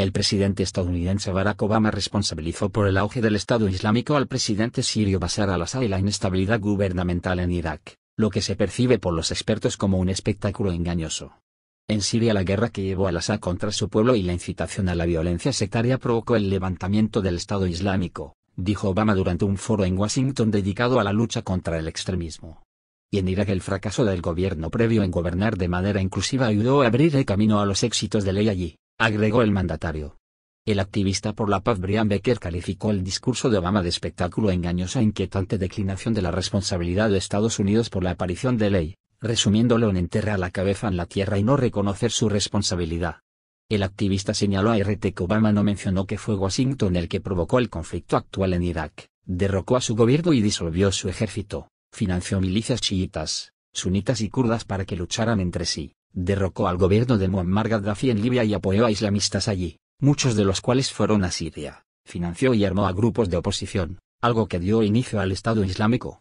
El presidente estadounidense Barack Obama responsabilizó por el auge del Estado Islámico al presidente sirio Bashar al-Assad y la inestabilidad gubernamental en Irak, lo que se percibe por los expertos como un espectáculo engañoso. En Siria la guerra que llevó al-Assad contra su pueblo y la incitación a la violencia sectaria provocó el levantamiento del Estado Islámico, dijo Obama durante un foro en Washington dedicado a la lucha contra el extremismo y en Irak el fracaso del gobierno previo en gobernar de manera inclusiva ayudó a abrir el camino a los éxitos de ley allí agregó el mandatario. El activista por la paz Brian Becker calificó el discurso de Obama de espectáculo engañosa e inquietante declinación de la responsabilidad de Estados Unidos por la aparición de ley, resumiéndolo en enterrar la cabeza en la tierra y no reconocer su responsabilidad. El activista señaló a RT que Obama no mencionó que fue Washington el que provocó el conflicto actual en Irak, derrocó a su gobierno y disolvió su ejército, financió milicias chiitas, sunitas y kurdas para que lucharan entre sí derrocó al gobierno de Muammar Gaddafi en Libia y apoyó a islamistas allí, muchos de los cuales fueron a Siria, financió y armó a grupos de oposición, algo que dio inicio al Estado Islámico.